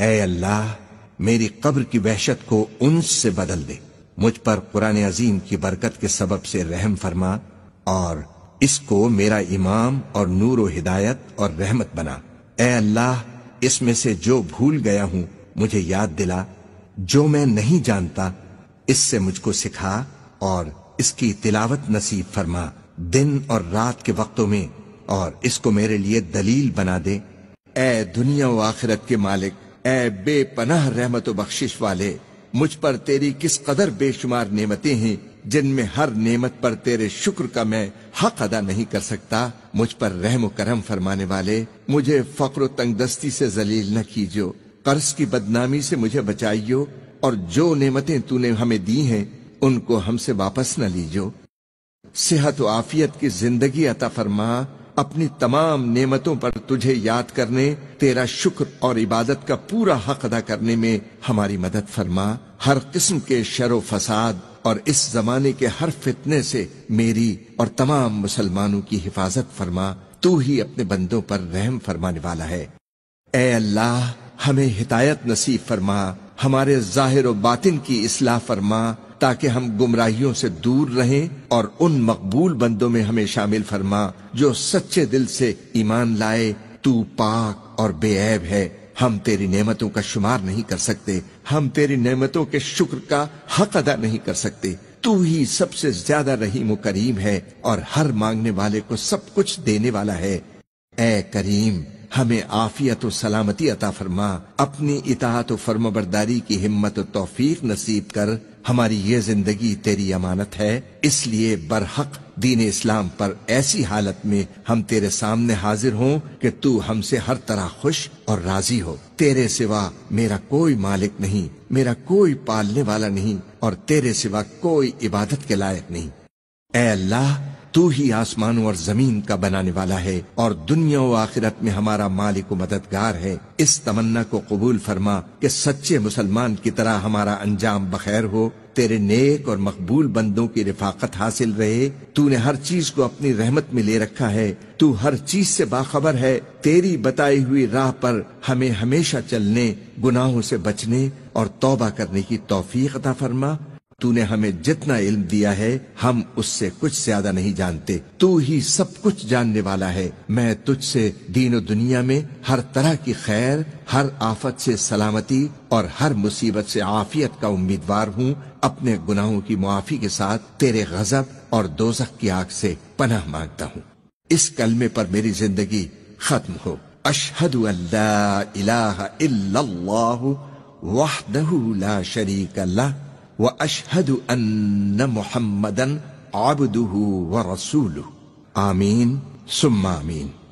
ए अल्लाह मेरी कब्र की वहशत को उन्स से बदल दे मुझ पर कुरान अजीम की बरकत के सबब से रहम फरमा और इसको मेरा इमाम और नूर हिदायत और रहमत बना ए अल्लाह इसमें से जो भूल गया हूं मुझे याद दिला जो मैं नहीं जानता इससे मुझको सिखा और इसकी तिलावत नसीब फरमा दिन और रात के वक्तों में और इसको मेरे लिए दलील बना दे ए दुनिया व आखिरत के मालिक ऐ बेपनाह रहमत बख्शिश वाले मुझ पर तेरी किस कदर बेशुमार नेमतें हैं जिनमें हर नेमत पर तेरे शुक्र का मैं हक अदा नहीं कर सकता मुझ पर रहम करम फरमाने वाले मुझे फक्र तंगदस्ती से जलील न कीजो कर्ज की बदनामी से मुझे बचाइयो और जो नेमतें तूने हमें दी हैं उनको हमसे वापस न लीजो सेहत आफियत की जिंदगी अता फरमा अपनी तमाम नेमतों पर तुझे याद करने तेरा शुक्र और इबादत का पूरा हक अदा करने में हमारी मदद फरमा हर किस्म के शर फसाद और इस जमाने के हर फितने से मेरी और तमाम मुसलमानों की हिफाजत फरमा तू ही अपने बंदों पर रहम फरमाने वाला है ए अल्लाह हमें हिदायत नसीब फरमा हमारे जाहिर व बातिन की इसलाह फरमा ताकि हम गुमराहियों से दूर रहें और उन मकबूल बंदों में हमें शामिल फरमा जो सच्चे दिल से ईमान लाए तू पाक और बेऐब है हम तेरी नेमतों का शुमार नहीं कर सकते हम तेरी नेमतों के शुक्र का हक अदा नहीं कर सकते तू ही सबसे ज्यादा रहीम करीम है और हर मांगने वाले को सब कुछ देने वाला है ए करीम हमें आफियत और सलामती अता फरमा अपनी इतात फर्मबरदारी की हिम्मत तोफीक नसीब कर हमारी ये जिंदगी तेरी अमानत है इसलिए बरहक दीन इस्लाम पर ऐसी हालत में हम तेरे सामने हाजिर हों कि तू हमसे हर तरह खुश और राजी हो तेरे सिवा मेरा कोई मालिक नहीं मेरा कोई पालने वाला नहीं और तेरे सिवा कोई इबादत के लायक नहीं ए अल्लाह तू ही आसमानों और जमीन का बनाने वाला है और दुनिया व आखिरत में हमारा मालिक मददगार है इस तमन्ना को कबूल फरमा कि सच्चे मुसलमान की तरह हमारा अंजाम बखैर हो तेरे नेक और मकबूल बंदों की रिफाकत हासिल रहे तूने हर चीज को अपनी रहमत में ले रखा है तू हर चीज से बाखबर है तेरी बताई हुई राह पर हमें हमेशा चलने गुनाहों से बचने और तौबा करने की तौफीक अता फरमा तूने हमें जितना इल्म दिया है हम उससे कुछ ज्यादा नहीं जानते तू ही सब कुछ जानने वाला है मैं तुझसे दीन दुनिया में हर तरह की खैर हर आफत से सलामती और हर मुसीबत से आफियत का उम्मीदवार हूँ अपने गुनाहों की मुआफी के साथ तेरे गजब और दोजक की आग से पनाह मांगता हूँ इस कलमे पर मेरी जिंदगी खत्म हो अशहद अल्लाह वाह ला शरीक अल्लाह واشهد ان محمدا عبده ورسوله امين ثم امين